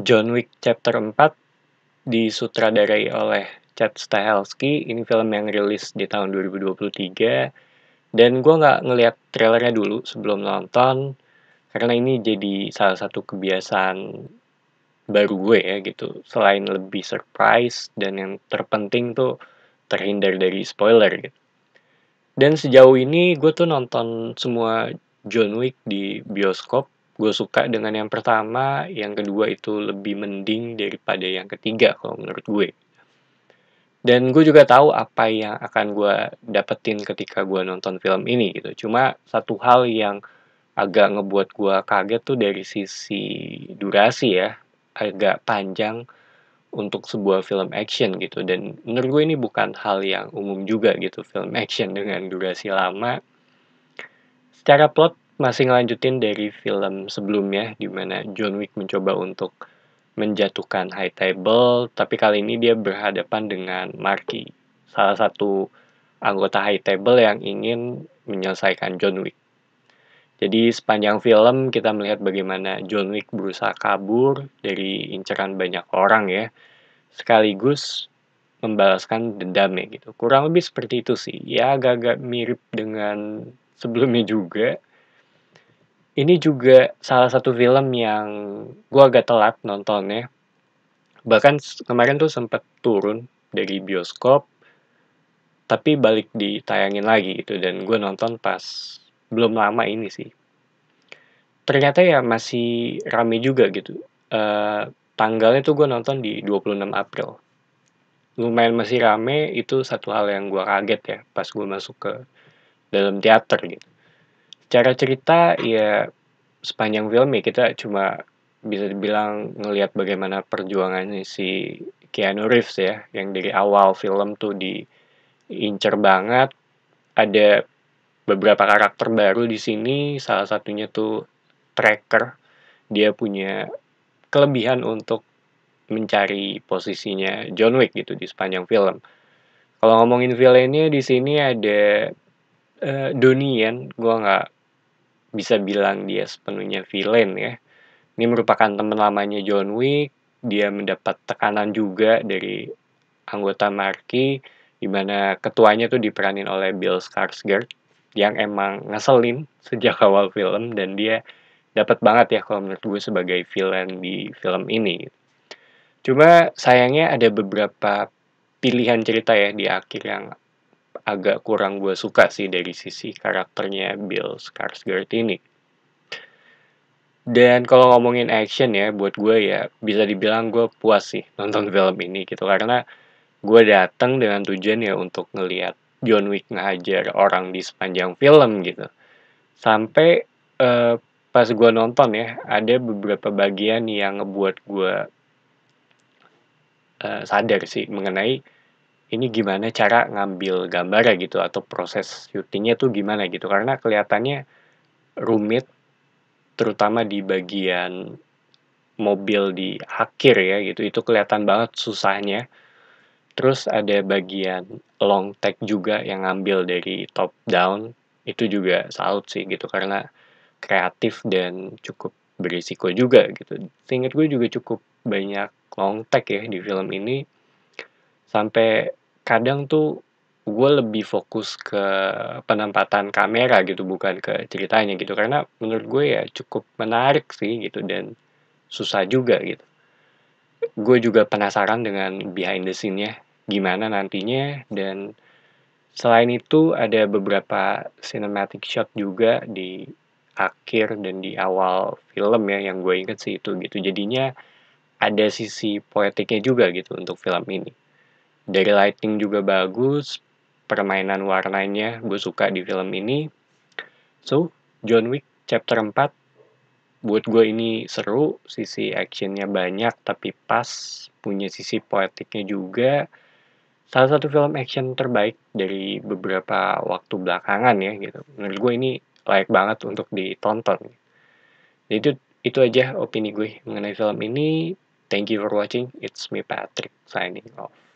John Wick Chapter 4 disutradarai oleh Chad Stahelski. Ini film yang rilis di tahun 2023. Dan gue nggak ngeliat trailernya dulu sebelum nonton. Karena ini jadi salah satu kebiasaan baru gue ya gitu. Selain lebih surprise dan yang terpenting tuh terhindar dari spoiler gitu. Dan sejauh ini gue tuh nonton semua John Wick di bioskop gue suka dengan yang pertama, yang kedua itu lebih mending daripada yang ketiga kalau menurut gue. Dan gue juga tahu apa yang akan gue dapetin ketika gue nonton film ini gitu. Cuma satu hal yang agak ngebuat gue kaget tuh dari sisi durasi ya. Agak panjang untuk sebuah film action gitu. Dan menurut gue ini bukan hal yang umum juga gitu. Film action dengan durasi lama. Secara plot masih ngelanjutin dari film sebelumnya di mana John Wick mencoba untuk menjatuhkan High Table, tapi kali ini dia berhadapan dengan Marky, salah satu anggota High Table yang ingin menyelesaikan John Wick. Jadi sepanjang film kita melihat bagaimana John Wick berusaha kabur dari inceran banyak orang ya, sekaligus membalaskan dendamnya gitu. Kurang lebih seperti itu sih. Ya agak-agak mirip dengan sebelumnya juga ini juga salah satu film yang gue agak telat nontonnya. Bahkan kemarin tuh sempat turun dari bioskop, tapi balik ditayangin lagi gitu. Dan gue nonton pas belum lama ini sih. Ternyata ya masih rame juga gitu. Uh, tanggalnya tuh gue nonton di 26 April. Lumayan masih rame, itu satu hal yang gue kaget ya pas gue masuk ke dalam teater gitu Cara cerita ya sepanjang film ya kita cuma bisa dibilang ngelihat bagaimana perjuangannya si Keanu Reeves ya yang dari awal film tuh diincer banget ada beberapa karakter baru di sini salah satunya tuh tracker dia punya kelebihan untuk mencari posisinya John Wick gitu di sepanjang film kalau ngomongin villainnya di sini ada uh, Donnie Yen gue nggak bisa bilang dia sepenuhnya villain ya. Ini merupakan teman lamanya John Wick. Dia mendapat tekanan juga dari anggota Marky, di mana ketuanya tuh diperanin oleh Bill Skarsgård yang emang ngeselin sejak awal film dan dia dapat banget ya kalau menurut gue sebagai villain di film ini. Cuma sayangnya ada beberapa pilihan cerita ya di akhir yang agak kurang gue suka sih dari sisi karakternya Bill Skarsgård ini. Dan kalau ngomongin action ya, buat gue ya bisa dibilang gue puas sih nonton film ini gitu karena gue datang dengan tujuan ya untuk ngeliat John Wick ngajar orang di sepanjang film gitu. Sampai uh, pas gue nonton ya, ada beberapa bagian yang ngebuat gue uh, sadar sih mengenai ini gimana cara ngambil gambarnya gitu atau proses syutingnya tuh gimana gitu karena kelihatannya rumit terutama di bagian mobil di akhir ya gitu itu kelihatan banget susahnya terus ada bagian long take juga yang ngambil dari top down itu juga salut sih gitu karena kreatif dan cukup berisiko juga gitu seingat gue juga cukup banyak long take ya di film ini sampai kadang tuh gue lebih fokus ke penempatan kamera gitu bukan ke ceritanya gitu karena menurut gue ya cukup menarik sih gitu dan susah juga gitu gue juga penasaran dengan behind the scene-nya gimana nantinya dan selain itu ada beberapa cinematic shot juga di akhir dan di awal film ya yang gue inget sih itu gitu jadinya ada sisi poetiknya juga gitu untuk film ini dari lighting juga bagus permainan warnanya gue suka di film ini so John Wick chapter 4 buat gue ini seru sisi actionnya banyak tapi pas punya sisi poetiknya juga salah satu film action terbaik dari beberapa waktu belakangan ya gitu menurut gue ini layak banget untuk ditonton Jadi itu itu aja opini gue mengenai film ini thank you for watching it's me Patrick signing off